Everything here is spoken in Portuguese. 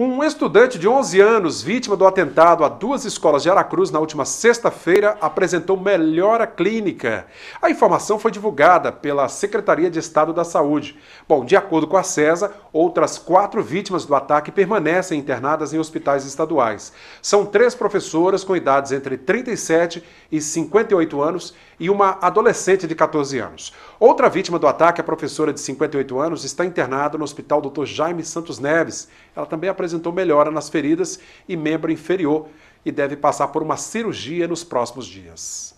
Um estudante de 11 anos, vítima do atentado a duas escolas de Aracruz na última sexta-feira, apresentou melhora clínica. A informação foi divulgada pela Secretaria de Estado da Saúde. Bom, de acordo com a CESA, outras quatro vítimas do ataque permanecem internadas em hospitais estaduais. São três professoras com idades entre 37 e 58 anos e uma adolescente de 14 anos. Outra vítima do ataque, a professora de 58 anos, está internada no Hospital Dr. Jaime Santos Neves. Ela também apresentou apresentou melhora nas feridas e membro inferior e deve passar por uma cirurgia nos próximos dias.